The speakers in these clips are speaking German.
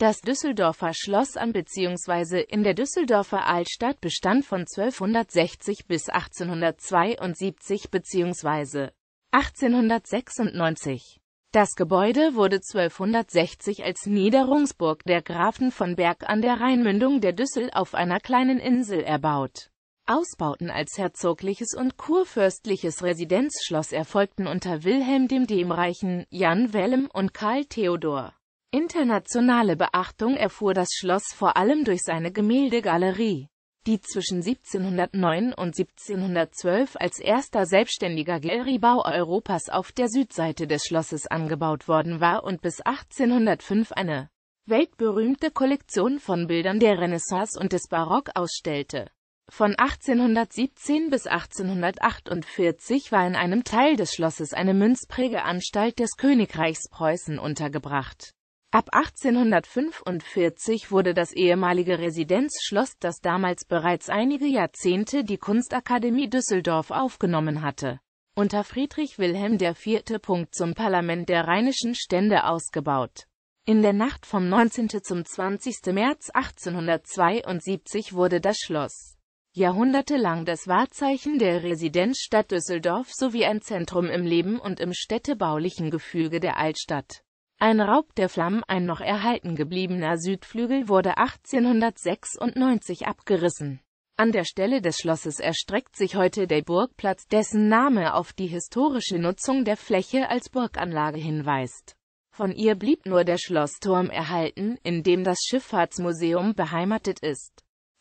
Das Düsseldorfer Schloss an bzw. in der Düsseldorfer Altstadt bestand von 1260 bis 1872 bzw. 1896. Das Gebäude wurde 1260 als Niederungsburg der Grafen von Berg an der Rheinmündung der Düssel auf einer kleinen Insel erbaut. Ausbauten als herzogliches und kurfürstliches Residenzschloss erfolgten unter Wilhelm dem Demreichen, Jan Wellem und Karl Theodor. Internationale Beachtung erfuhr das Schloss vor allem durch seine Gemäldegalerie, die zwischen 1709 und 1712 als erster selbstständiger Galeriebau Europas auf der Südseite des Schlosses angebaut worden war und bis 1805 eine weltberühmte Kollektion von Bildern der Renaissance und des Barock ausstellte. Von 1817 bis 1848 war in einem Teil des Schlosses eine Münzprägeanstalt des Königreichs Preußen untergebracht Ab 1845 wurde das ehemalige Residenzschloss, das damals bereits einige Jahrzehnte die Kunstakademie Düsseldorf aufgenommen hatte, unter Friedrich Wilhelm IV. Punkt zum Parlament der Rheinischen Stände ausgebaut. In der Nacht vom 19. zum 20. März 1872 wurde das Schloss jahrhundertelang das Wahrzeichen der Residenzstadt Düsseldorf sowie ein Zentrum im Leben und im städtebaulichen Gefüge der Altstadt. Ein Raub der Flammen, ein noch erhalten gebliebener Südflügel, wurde 1896 abgerissen. An der Stelle des Schlosses erstreckt sich heute der Burgplatz, dessen Name auf die historische Nutzung der Fläche als Burganlage hinweist. Von ihr blieb nur der Schlossturm erhalten, in dem das Schifffahrtsmuseum beheimatet ist.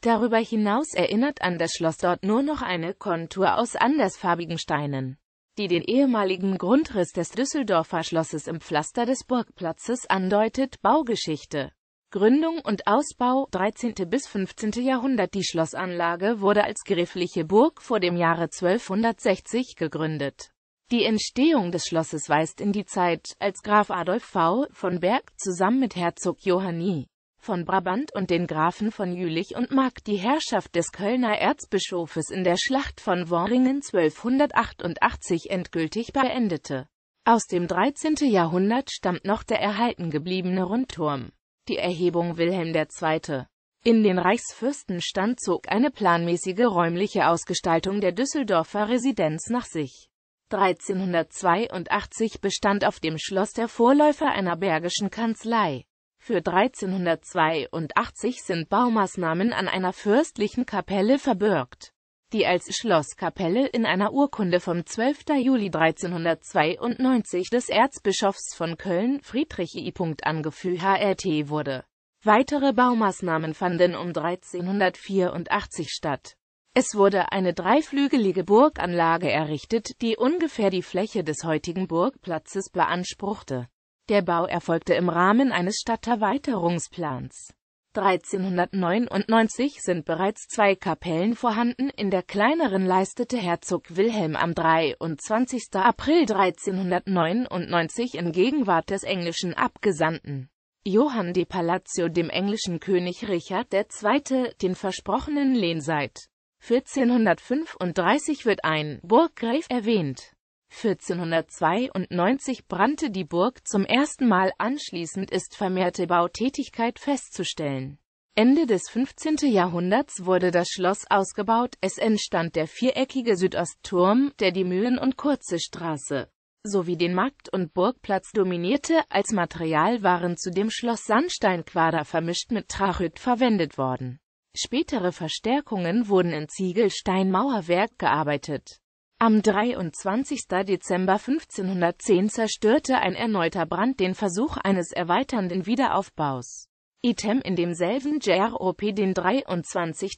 Darüber hinaus erinnert an das Schloss dort nur noch eine Kontur aus andersfarbigen Steinen die den ehemaligen Grundriss des Düsseldorfer Schlosses im Pflaster des Burgplatzes andeutet. Baugeschichte Gründung und Ausbau 13. bis 15. Jahrhundert Die Schlossanlage wurde als gräfliche Burg vor dem Jahre 1260 gegründet. Die Entstehung des Schlosses weist in die Zeit, als Graf Adolf V. von Berg zusammen mit Herzog Johanni von Brabant und den Grafen von Jülich und Mark die Herrschaft des Kölner Erzbischofes in der Schlacht von Worringen 1288 endgültig beendete. Aus dem 13. Jahrhundert stammt noch der erhalten gebliebene Rundturm. Die Erhebung Wilhelm II. In den Reichsfürstenstand zog eine planmäßige räumliche Ausgestaltung der Düsseldorfer Residenz nach sich. 1382 bestand auf dem Schloss der Vorläufer einer bergischen Kanzlei. Für 1382 sind Baumaßnahmen an einer fürstlichen Kapelle verbürgt, die als Schlosskapelle in einer Urkunde vom 12. Juli 1392 des Erzbischofs von Köln Friedrich I. angeführt wurde. Weitere Baumaßnahmen fanden um 1384 statt. Es wurde eine dreiflügelige Burganlage errichtet, die ungefähr die Fläche des heutigen Burgplatzes beanspruchte der Bau erfolgte im Rahmen eines Stadterweiterungsplans. 1399 sind bereits zwei Kapellen vorhanden, in der kleineren leistete Herzog Wilhelm am 23. April 1399 in Gegenwart des englischen Abgesandten Johann de Palazzo dem englischen König Richard II. den versprochenen Lehnseit. 1435 wird ein Burggreif erwähnt 1492 brannte die Burg zum ersten Mal, anschließend ist vermehrte Bautätigkeit festzustellen. Ende des 15. Jahrhunderts wurde das Schloss ausgebaut, es entstand der viereckige Südostturm, der die Mühlen- und Kurze Straße sowie den Markt- und Burgplatz dominierte, als Material waren zu dem Schloss Sandsteinquader vermischt mit Trachyt verwendet worden. Spätere Verstärkungen wurden in Ziegelsteinmauerwerk gearbeitet am 23. Dezember 1510 zerstörte ein erneuter Brand den Versuch eines erweiternden Wiederaufbaus. Item in demselben JROP den 23.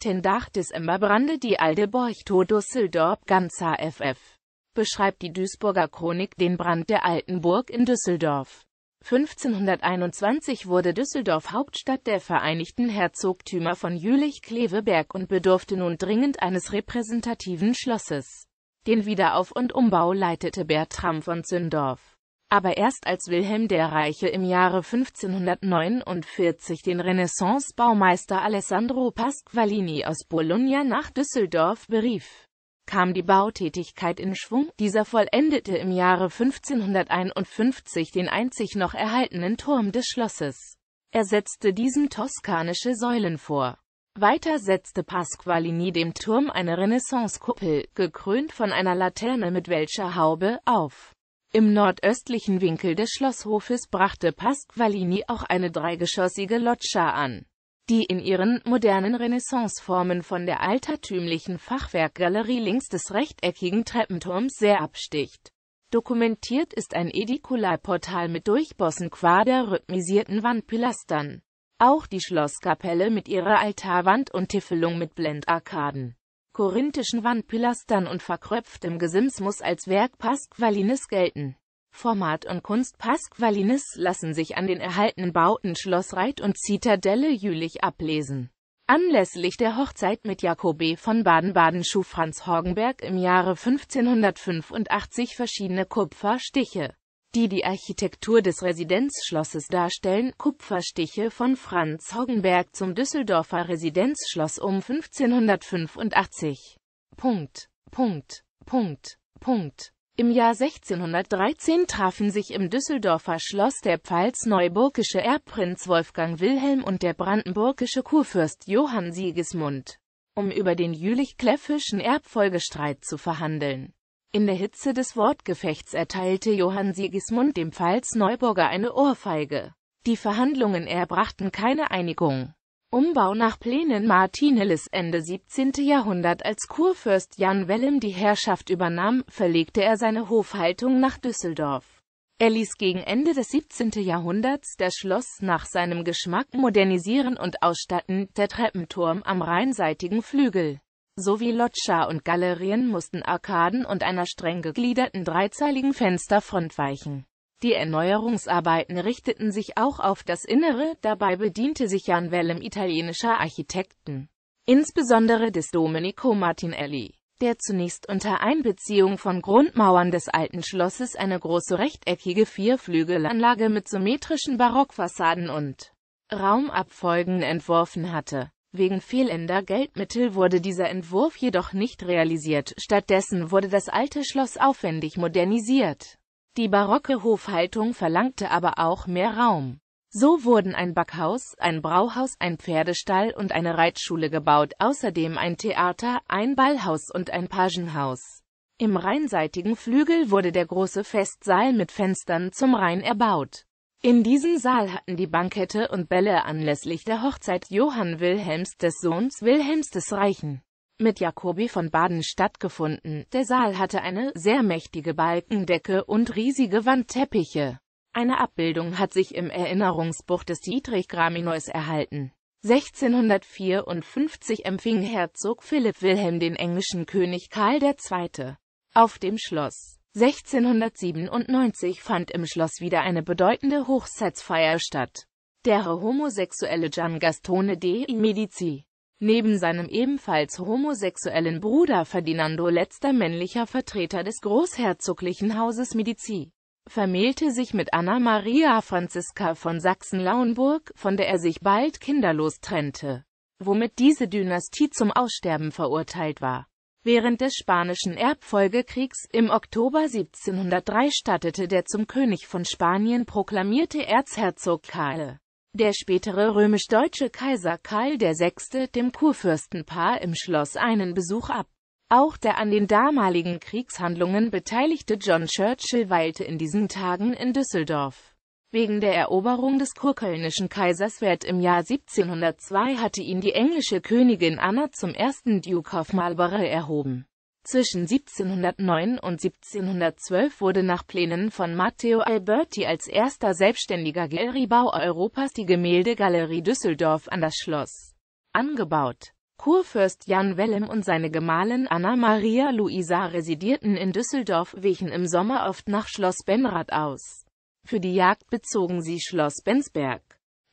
Dezember brande die Alde Borchto Düsseldorf ganz FF. Beschreibt die Duisburger Chronik den Brand der alten Burg in Düsseldorf. 1521 wurde Düsseldorf Hauptstadt der Vereinigten Herzogtümer von Jülich-Kleveberg und bedurfte nun dringend eines repräsentativen Schlosses. Den Wiederauf- und Umbau leitete Bertram von Zündorf. Aber erst als Wilhelm der Reiche im Jahre 1549 den Renaissance-Baumeister Alessandro Pasqualini aus Bologna nach Düsseldorf berief, kam die Bautätigkeit in Schwung. Dieser vollendete im Jahre 1551 den einzig noch erhaltenen Turm des Schlosses. Er setzte diesem toskanische Säulen vor. Weiter setzte Pasqualini dem Turm eine Renaissancekuppel, gekrönt von einer Laterne mit welcher Haube, auf. Im nordöstlichen Winkel des Schlosshofes brachte Pasqualini auch eine dreigeschossige Loggia an, die in ihren modernen Renaissanceformen von der altertümlichen Fachwerkgalerie links des rechteckigen Treppenturms sehr absticht. Dokumentiert ist ein Edikularportal mit durchbossen quaderrhythmisierten Wandpilastern. Auch die Schlosskapelle mit ihrer Altarwand und Tiffelung mit Blendarkaden, korinthischen Wandpilastern und verkröpftem Gesims muss als Werk Pasqualines gelten. Format und Kunst Pasqualines lassen sich an den erhaltenen Bauten Schlossreit und Zitadelle Jülich ablesen. Anlässlich der Hochzeit mit Jakobe von Baden-Baden schuf Franz Horgenberg im Jahre 1585 verschiedene Kupferstiche die die Architektur des Residenzschlosses darstellen, Kupferstiche von Franz Hoggenberg zum Düsseldorfer Residenzschloss um 1585. Punkt, Punkt, Punkt, Punkt. Im Jahr 1613 trafen sich im Düsseldorfer Schloss der pfalz-neuburgische Erbprinz Wolfgang Wilhelm und der brandenburgische Kurfürst Johann Sigismund, um über den jülich kläffischen Erbfolgestreit zu verhandeln in der Hitze des Wortgefechts erteilte Johann Sigismund dem Pfalz-Neuburger eine Ohrfeige. Die Verhandlungen erbrachten keine Einigung. Umbau nach Plänen Martinelles Ende 17. Jahrhundert als Kurfürst Jan Wellem die Herrschaft übernahm, verlegte er seine Hofhaltung nach Düsseldorf. Er ließ gegen Ende des 17. Jahrhunderts das Schloss nach seinem Geschmack modernisieren und ausstatten, der Treppenturm am rheinseitigen Flügel sowie Loggia und Galerien mussten Arkaden und einer streng gegliederten dreizeiligen Fensterfront weichen. Die Erneuerungsarbeiten richteten sich auch auf das Innere, dabei bediente sich Jan Wellem italienischer Architekten, insbesondere des Domenico Martinelli, der zunächst unter Einbeziehung von Grundmauern des alten Schlosses eine große rechteckige Vierflügelanlage mit symmetrischen Barockfassaden und Raumabfolgen entworfen hatte Wegen fehlender Geldmittel wurde dieser Entwurf jedoch nicht realisiert, stattdessen wurde das alte Schloss aufwendig modernisiert. Die barocke Hofhaltung verlangte aber auch mehr Raum. So wurden ein Backhaus, ein Brauhaus, ein Pferdestall und eine Reitschule gebaut, außerdem ein Theater, ein Ballhaus und ein Pagenhaus. Im rheinseitigen Flügel wurde der große Festsaal mit Fenstern zum Rhein erbaut. In diesem Saal hatten die Bankette und Bälle anlässlich der Hochzeit Johann Wilhelms des Sohns Wilhelms des Reichen mit Jakobi von Baden stattgefunden. Der Saal hatte eine sehr mächtige Balkendecke und riesige Wandteppiche. Eine Abbildung hat sich im Erinnerungsbuch des Dietrich Gramineus erhalten. 1654 empfing Herzog Philipp Wilhelm den englischen König Karl II. auf dem Schloss. 1697 fand im Schloss wieder eine bedeutende Hochzeitsfeier statt. Der homosexuelle Gian Gastone de' Medici, neben seinem ebenfalls homosexuellen Bruder Ferdinando letzter männlicher Vertreter des großherzoglichen Hauses Medici, vermählte sich mit Anna Maria Franziska von Sachsen-Lauenburg, von der er sich bald kinderlos trennte, womit diese Dynastie zum Aussterben verurteilt war. Während des Spanischen Erbfolgekriegs im Oktober 1703 stattete der zum König von Spanien proklamierte Erzherzog Karl, der spätere römisch-deutsche Kaiser Karl VI., dem Kurfürstenpaar im Schloss einen Besuch ab. Auch der an den damaligen Kriegshandlungen beteiligte John Churchill weilte in diesen Tagen in Düsseldorf. Wegen der Eroberung des kurkölnischen Kaiserswert im Jahr 1702 hatte ihn die englische Königin Anna zum ersten Duke of Marlborough erhoben. Zwischen 1709 und 1712 wurde nach Plänen von Matteo Alberti als erster selbstständiger Galeriebau Europas die Gemäldegalerie Düsseldorf an das Schloss angebaut. Kurfürst Jan Wellem und seine Gemahlin Anna Maria Luisa residierten in Düsseldorf, wichen im Sommer oft nach Schloss Benrath aus. Für die Jagd bezogen sie Schloss Bensberg.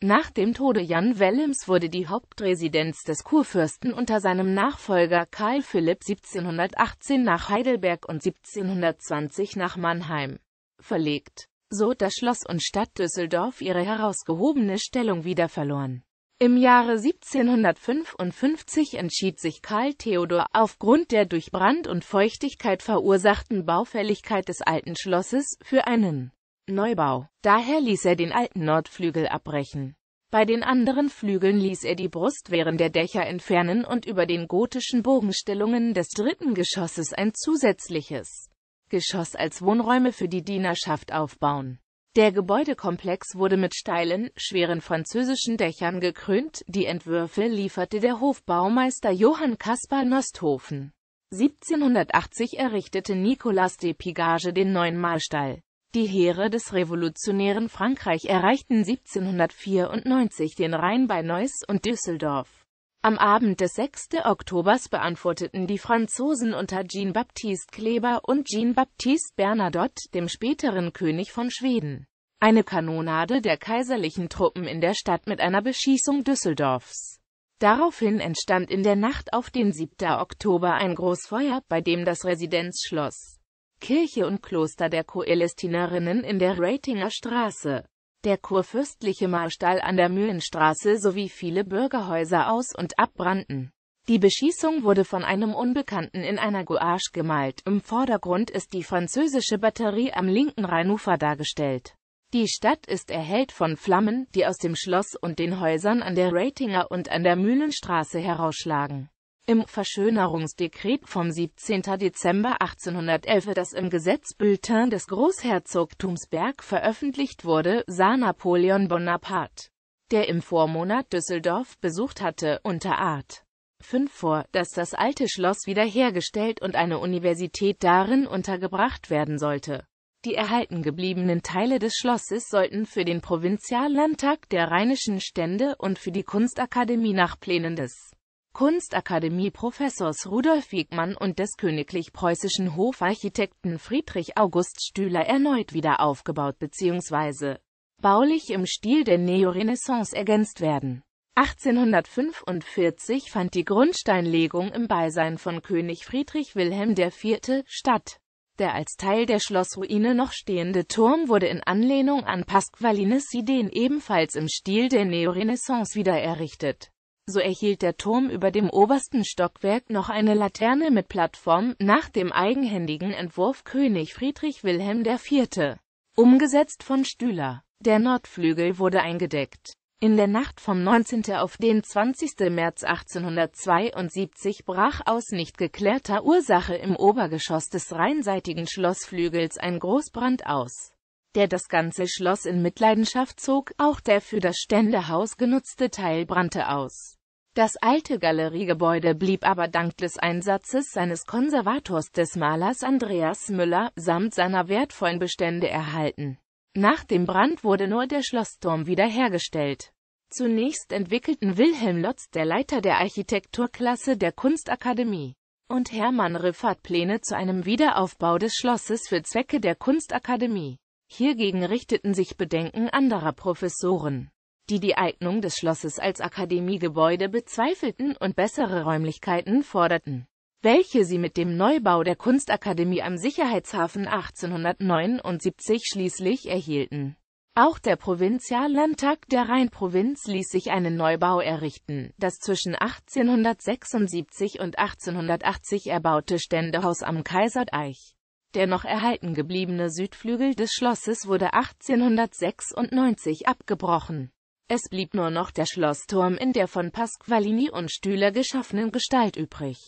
Nach dem Tode Jan Wellems wurde die Hauptresidenz des Kurfürsten unter seinem Nachfolger Karl Philipp 1718 nach Heidelberg und 1720 nach Mannheim verlegt, so dass Schloss und Stadt Düsseldorf ihre herausgehobene Stellung wieder verloren. Im Jahre 1755 entschied sich Karl Theodor, aufgrund der durch Brand und Feuchtigkeit verursachten Baufälligkeit des alten Schlosses, für einen Neubau. Daher ließ er den alten Nordflügel abbrechen. Bei den anderen Flügeln ließ er die Brustwehren der Dächer entfernen und über den gotischen Bogenstellungen des dritten Geschosses ein zusätzliches Geschoss als Wohnräume für die Dienerschaft aufbauen. Der Gebäudekomplex wurde mit steilen, schweren französischen Dächern gekrönt, die Entwürfe lieferte der Hofbaumeister Johann Kaspar Nosthofen. 1780 errichtete Nicolas de Pigage den neuen Mahlstall. Die Heere des revolutionären Frankreich erreichten 1794 den Rhein bei Neuss und Düsseldorf. Am Abend des 6. Oktobers beantworteten die Franzosen unter Jean-Baptiste Kleber und Jean-Baptiste Bernadotte, dem späteren König von Schweden, eine Kanonade der kaiserlichen Truppen in der Stadt mit einer Beschießung Düsseldorfs. Daraufhin entstand in der Nacht auf den 7. Oktober ein Großfeuer, bei dem das Residenzschloss Kirche und Kloster der Koelestinerinnen in der Ratinger Straße. Der kurfürstliche Marstall an der Mühlenstraße sowie viele Bürgerhäuser aus- und abbrannten. Die Beschießung wurde von einem Unbekannten in einer Gouache gemalt, im Vordergrund ist die französische Batterie am linken Rheinufer dargestellt. Die Stadt ist erhellt von Flammen, die aus dem Schloss und den Häusern an der Ratinger und an der Mühlenstraße herausschlagen. Im Verschönerungsdekret vom 17. Dezember 1811, das im Gesetzbulletin des Großherzogtums Berg veröffentlicht wurde, sah Napoleon Bonaparte, der im Vormonat Düsseldorf besucht hatte, unter Art. 5 vor, dass das alte Schloss wiederhergestellt und eine Universität darin untergebracht werden sollte. Die erhalten gebliebenen Teile des Schlosses sollten für den Provinziallandtag der Rheinischen Stände und für die Kunstakademie nach Plänen des Kunstakademie-Professors Rudolf Wiegmann und des Königlich Preußischen Hofarchitekten Friedrich August Stühler erneut wieder aufgebaut bzw. baulich im Stil der Neorenaissance ergänzt werden. 1845 fand die Grundsteinlegung im Beisein von König Friedrich Wilhelm IV. statt. Der als Teil der Schlossruine noch stehende Turm wurde in Anlehnung an Pasqualines Ideen ebenfalls im Stil der Neorenaissance wiedererrichtet so erhielt der Turm über dem obersten Stockwerk noch eine Laterne mit Plattform, nach dem eigenhändigen Entwurf König Friedrich Wilhelm IV., umgesetzt von Stühler. Der Nordflügel wurde eingedeckt. In der Nacht vom 19. auf den 20. März 1872 brach aus nicht geklärter Ursache im Obergeschoss des rheinseitigen Schlossflügels ein Großbrand aus der das ganze Schloss in Mitleidenschaft zog, auch der für das Ständehaus genutzte Teil brannte aus. Das alte Galeriegebäude blieb aber dank des Einsatzes seines Konservators des Malers Andreas Müller samt seiner wertvollen Bestände erhalten. Nach dem Brand wurde nur der Schlossturm wiederhergestellt. Zunächst entwickelten Wilhelm Lotz, der Leiter der Architekturklasse der Kunstakademie, und Hermann Riffert Pläne zu einem Wiederaufbau des Schlosses für Zwecke der Kunstakademie. Hiergegen richteten sich Bedenken anderer Professoren die die Eignung des Schlosses als Akademiegebäude bezweifelten und bessere Räumlichkeiten forderten, welche sie mit dem Neubau der Kunstakademie am Sicherheitshafen 1879 schließlich erhielten. Auch der Provinziallandtag der Rheinprovinz ließ sich einen Neubau errichten. Das zwischen 1876 und 1880 erbaute Ständehaus am Kaiserdeich. Der noch erhalten gebliebene Südflügel des Schlosses wurde 1896 abgebrochen. Es blieb nur noch der Schlossturm in der von Pasqualini und Stühler geschaffenen Gestalt übrig.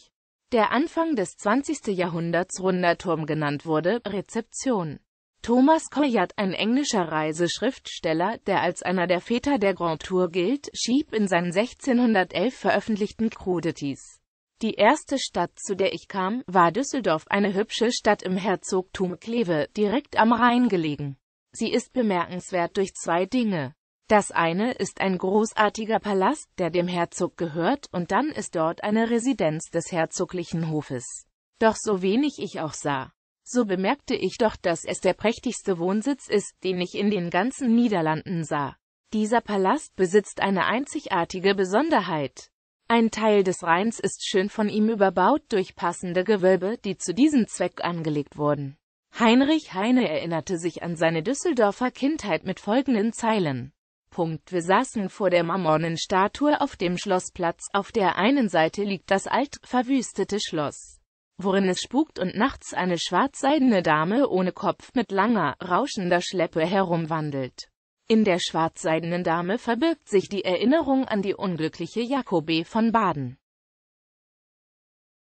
Der Anfang des 20. Jahrhunderts Runder Turm genannt wurde, Rezeption. Thomas Coyat, ein englischer Reiseschriftsteller, der als einer der Väter der Grand Tour gilt, schieb in seinen 1611 veröffentlichten Crudities. Die erste Stadt, zu der ich kam, war Düsseldorf, eine hübsche Stadt im Herzogtum Kleve, direkt am Rhein gelegen. Sie ist bemerkenswert durch zwei Dinge. Das eine ist ein großartiger Palast, der dem Herzog gehört, und dann ist dort eine Residenz des herzoglichen Hofes. Doch so wenig ich auch sah, so bemerkte ich doch, dass es der prächtigste Wohnsitz ist, den ich in den ganzen Niederlanden sah. Dieser Palast besitzt eine einzigartige Besonderheit. Ein Teil des Rheins ist schön von ihm überbaut durch passende Gewölbe, die zu diesem Zweck angelegt wurden. Heinrich Heine erinnerte sich an seine Düsseldorfer Kindheit mit folgenden Zeilen. Punkt. Wir saßen vor der Mammonnenstatue auf dem Schlossplatz, auf der einen Seite liegt das alt, verwüstete Schloss, worin es spukt und nachts eine schwarzseidene Dame ohne Kopf mit langer, rauschender Schleppe herumwandelt. In der schwarzseidenen Dame verbirgt sich die Erinnerung an die unglückliche Jakobe von Baden.